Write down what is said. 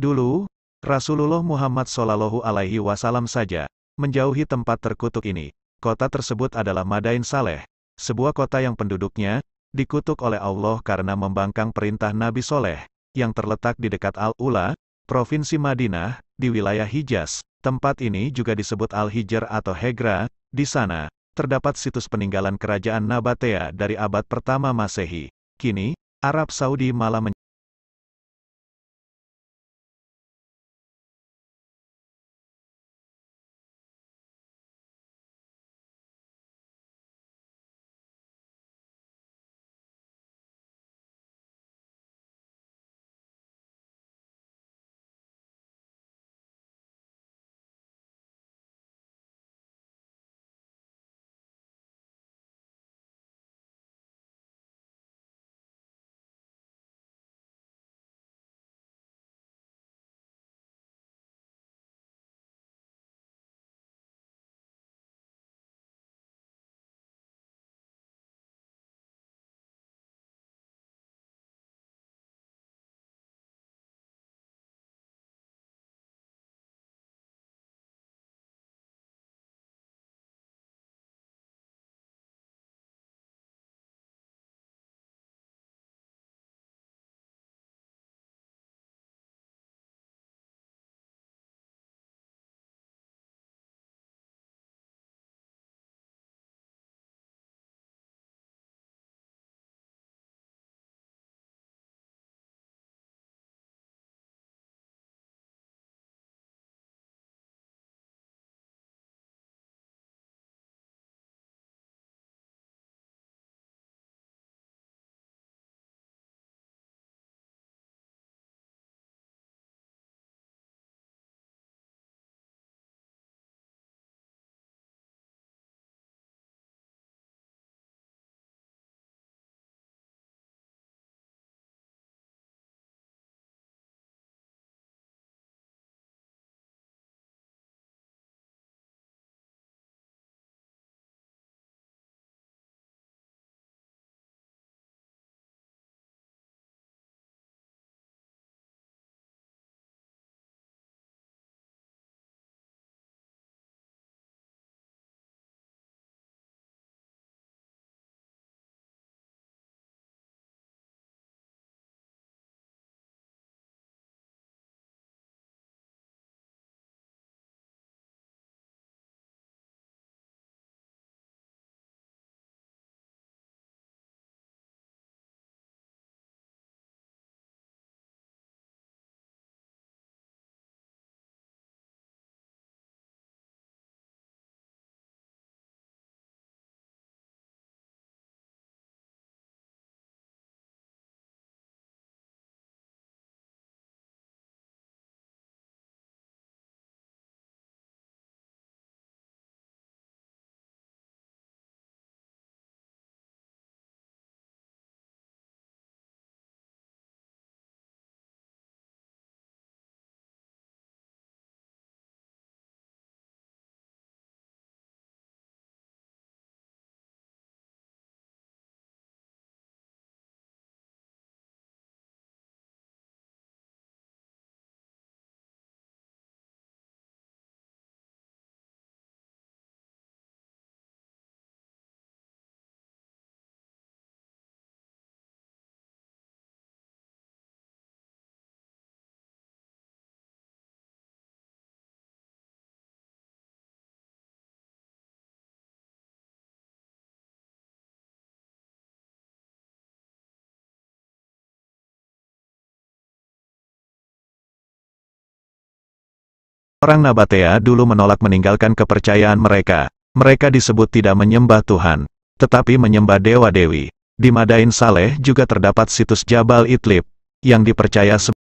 Dulu, Rasulullah Muhammad Shallallahu Alaihi Wasallam saja menjauhi tempat terkutuk ini. Kota tersebut adalah Madain Saleh, sebuah kota yang penduduknya dikutuk oleh Allah karena membangkang perintah Nabi Soleh, yang terletak di dekat Al-Ula, Provinsi Madinah, di wilayah Hijaz. Tempat ini juga disebut Al-Hijr atau Hegra, di sana, terdapat situs peninggalan kerajaan Nabatea dari abad pertama Masehi. Kini, Arab Saudi malah Orang Nabatea dulu menolak meninggalkan kepercayaan mereka. Mereka disebut tidak menyembah Tuhan, tetapi menyembah dewa-dewi. Di Madain Saleh juga terdapat situs Jabal Itlib, yang dipercaya sebagai